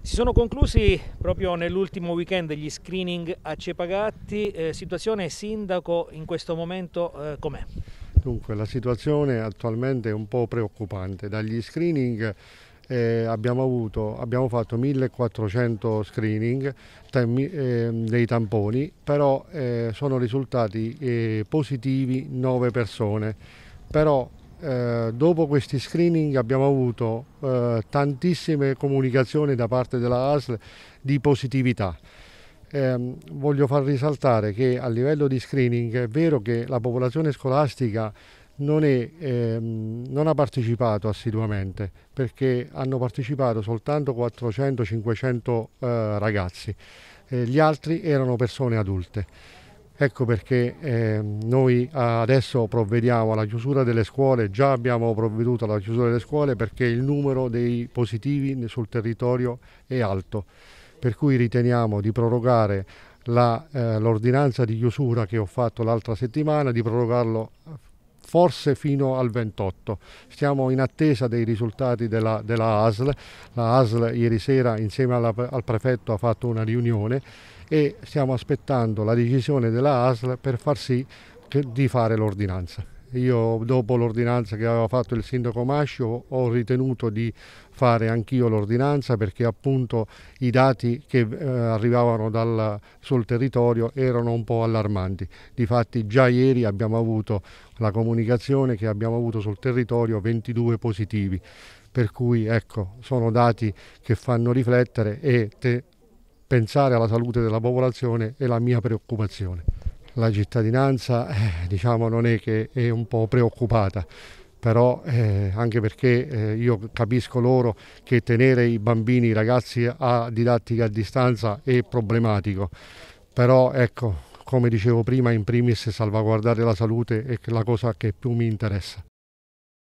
Si sono conclusi proprio nell'ultimo weekend gli screening a Cepagatti, eh, situazione sindaco in questo momento eh, com'è? Dunque la situazione attualmente è un po' preoccupante, dagli screening eh, abbiamo, avuto, abbiamo, fatto 1400 screening ehm, dei tamponi, però eh, sono risultati eh, positivi 9 persone, però eh, dopo questi screening abbiamo avuto eh, tantissime comunicazioni da parte della ASL di positività. Eh, voglio far risaltare che a livello di screening è vero che la popolazione scolastica non, è, ehm, non, ha partecipato assiduamente perché hanno partecipato soltanto 400-500 eh, ragazzi, eh, gli altri erano persone adulte. Ecco perché eh, noi adesso provvediamo alla chiusura delle scuole, già abbiamo provveduto alla chiusura delle scuole perché il numero dei positivi sul territorio è alto, per cui riteniamo di prorogare eh, l'ordinanza eh, di chiusura che ho fatto l'altra settimana, di prorogarlo forse fino al 28. Stiamo in attesa dei risultati della, della ASL. La ASL ieri sera insieme alla, al prefetto ha fatto una riunione e stiamo aspettando la decisione della ASL per far sì che, di fare l'ordinanza. Io dopo l'ordinanza che aveva fatto il sindaco Mascio ho ritenuto di fare anch'io l'ordinanza perché appunto i dati che eh, arrivavano dal, sul territorio erano un po' allarmanti. Difatti già ieri abbiamo avuto la comunicazione che abbiamo avuto sul territorio 22 positivi, per cui ecco, sono dati che fanno riflettere e te, pensare alla salute della popolazione è la mia preoccupazione la cittadinanza eh, diciamo, non è che è un po' preoccupata però eh, anche perché eh, io capisco loro che tenere i bambini, i ragazzi a didattica a distanza è problematico, però ecco, come dicevo prima, in primis salvaguardare la salute è la cosa che più mi interessa.